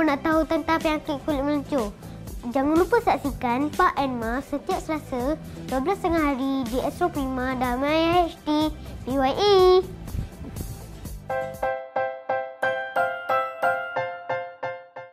kamu nak tahu tentang penyakit kulit meluncur? Jangan lupa saksikan Pak and Ma setiap selasa 12.30 hari di Astro Prima dan MyHT PYE. Thank